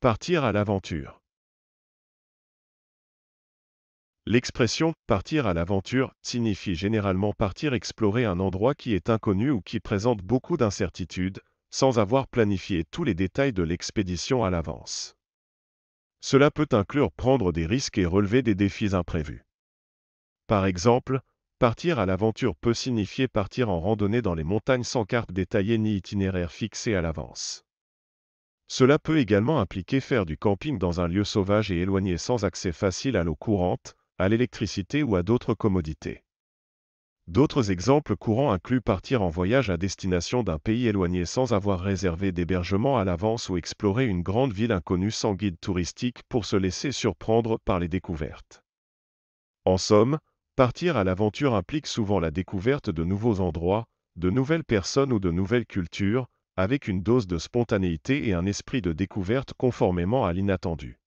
Partir à l'aventure. L'expression partir à l'aventure signifie généralement partir explorer un endroit qui est inconnu ou qui présente beaucoup d'incertitudes, sans avoir planifié tous les détails de l'expédition à l'avance. Cela peut inclure prendre des risques et relever des défis imprévus. Par exemple, partir à l'aventure peut signifier partir en randonnée dans les montagnes sans carte détaillée ni itinéraire fixé à l'avance. Cela peut également impliquer faire du camping dans un lieu sauvage et éloigné sans accès facile à l'eau courante, à l'électricité ou à d'autres commodités. D'autres exemples courants incluent partir en voyage à destination d'un pays éloigné sans avoir réservé d'hébergement à l'avance ou explorer une grande ville inconnue sans guide touristique pour se laisser surprendre par les découvertes. En somme, partir à l'aventure implique souvent la découverte de nouveaux endroits, de nouvelles personnes ou de nouvelles cultures, avec une dose de spontanéité et un esprit de découverte conformément à l'inattendu.